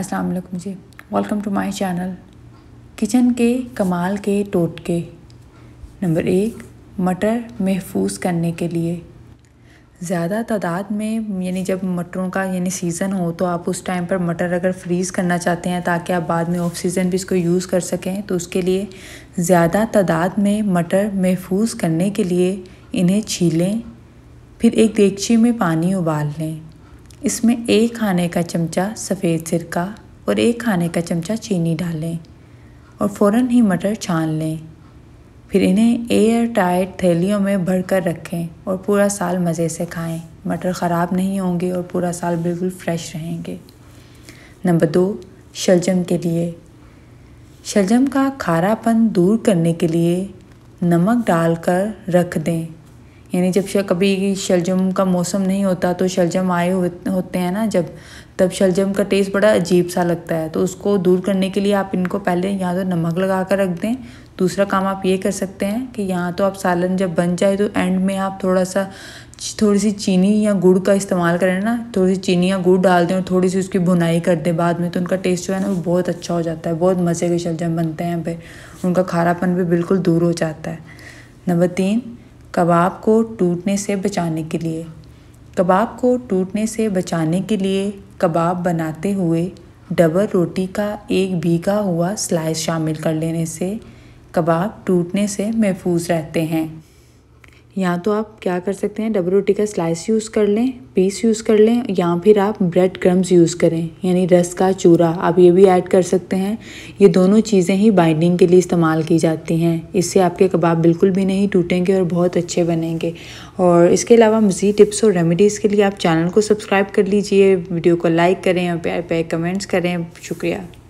अस्सलाम वालेकुम जी welcome to my channel kitchen के कमाल के टोटके नंबर एक मटर महफूज करने के लिए ज़्यादा तादाद में यानी जब मटरों का यानी सीज़न हो तो आप उस टाइम पर मटर अगर फ्रीज़ करना चाहते हैं ताकि आप बाद में ऑफ सीज़न भी इसको यूज़ कर सकें तो उसके लिए ज़्यादा तादाद में मटर महफूज करने के लिए इन्हें छीलें फिर एक देगची में पानी उबाल लें इसमें एक खाने का चमचा सफ़ेद सिरका और एक खाने का चमचा चीनी डालें और फ़ौर ही मटर छान लें फिर इन्हें एयर टाइट थैलियों में भर कर रखें और पूरा साल मज़े से खाएं मटर ख़राब नहीं होंगे और पूरा साल बिल्कुल फ्रेश रहेंगे नंबर दो शलजम के लिए शलजम का खारापन दूर करने के लिए नमक डालकर रख दें यानी जब कभी शलजम का मौसम नहीं होता तो शलजम आए हुए होते हैं ना जब तब शलजम का टेस्ट बड़ा अजीब सा लगता है तो उसको दूर करने के लिए आप इनको पहले यहाँ तो नमक लगा कर रख दें दूसरा काम आप ये कर सकते हैं कि यहाँ तो आप सालन जब बन जाए तो एंड में आप थोड़ा सा थोड़ी सी चीनी या गुड़ का इस्तेमाल करें ना थोड़ी सी चीनी या गुड़ डाल दें और थोड़ी सी उसकी भुनाई कर दें बाद में तो उनका टेस्ट जो है ना वो बहुत अच्छा हो जाता है बहुत मज़े के शलजम बनते हैं फिर उनका खारापन भी बिल्कुल दूर हो जाता है नंबर तीन कबाब को टूटने से बचाने के लिए कबाब को टूटने से बचाने के लिए कबाब बनाते हुए डबल रोटी का एक भीगा हुआ स्लाइस शामिल कर लेने से कबाब टूटने से महफूज रहते हैं या तो आप क्या कर सकते हैं डबल रोटी का स्लाइस यूज़ कर लें पीस यूज़ कर लें या फिर आप ब्रेड क्रम्स यूज़ करें यानी रस का चूरा आप ये भी ऐड कर सकते हैं ये दोनों चीज़ें ही बाइंडिंग के लिए इस्तेमाल की जाती हैं इससे आपके कबाब बिल्कुल भी नहीं टूटेंगे और बहुत अच्छे बनेंगे और इसके अलावा मज़ीद टिप्स और रेमेडीज़ के लिए आप चैनल को सब्सक्राइब कर लीजिए वीडियो को लाइक करें और प्यार पे कमेंट्स करें शुक्रिया